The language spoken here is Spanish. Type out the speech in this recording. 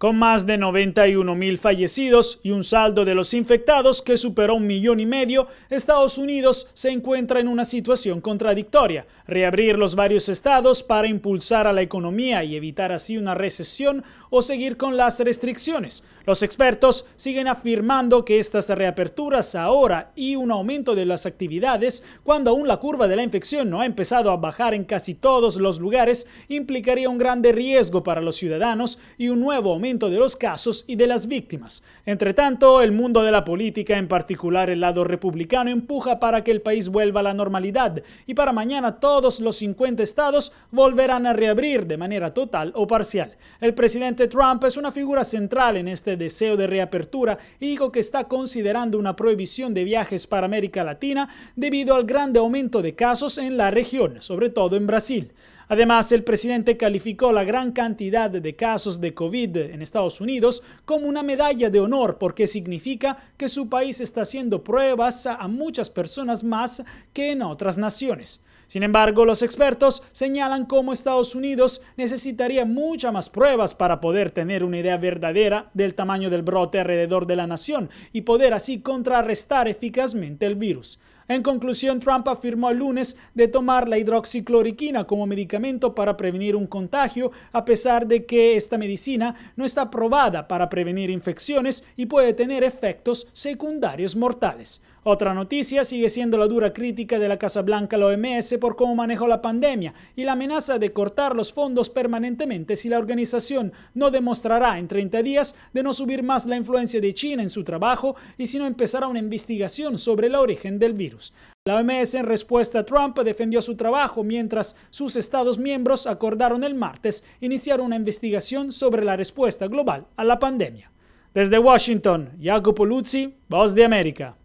con más de 91.000 fallecidos y un saldo de los infectados que superó un millón y medio, Estados Unidos se encuentra en una situación contradictoria. Reabrir los varios estados para impulsar a la economía y evitar así una recesión o seguir con las restricciones. Los expertos siguen afirmando que estas reaperturas ahora y un aumento de las actividades, cuando aún la curva de la infección no ha empezado a bajar en casi todos los lugares, implicaría un grande riesgo para los ciudadanos y un nuevo aumento de los casos y de las víctimas. Entre tanto, el mundo de la política, en particular el lado republicano, empuja para que el país vuelva a la normalidad y para mañana todos los 50 estados volverán a reabrir de manera total o parcial. El presidente Trump es una figura central en este deseo de reapertura y dijo que está considerando una prohibición de viajes para América Latina debido al grande aumento de casos en la región, sobre todo en Brasil. Además, el presidente calificó la gran cantidad de casos de COVID en Estados Unidos como una medalla de honor porque significa que su país está haciendo pruebas a muchas personas más que en otras naciones. Sin embargo, los expertos señalan cómo Estados Unidos necesitaría muchas más pruebas para poder tener una idea verdadera del tamaño del brote alrededor de la nación y poder así contrarrestar eficazmente el virus. En conclusión, Trump afirmó el lunes de tomar la hidroxicloroquina como medicamento para prevenir un contagio, a pesar de que esta medicina no está probada para prevenir infecciones y puede tener efectos secundarios mortales. Otra noticia sigue siendo la dura crítica de la Casa Blanca a la OMS por cómo manejó la pandemia y la amenaza de cortar los fondos permanentemente si la organización no demostrará en 30 días de no subir más la influencia de China en su trabajo y si no empezará una investigación sobre el origen del virus. La OMS en respuesta a Trump defendió su trabajo mientras sus estados miembros acordaron el martes iniciar una investigación sobre la respuesta global a la pandemia. Desde Washington, Jacopo Luzzi, Voz de América.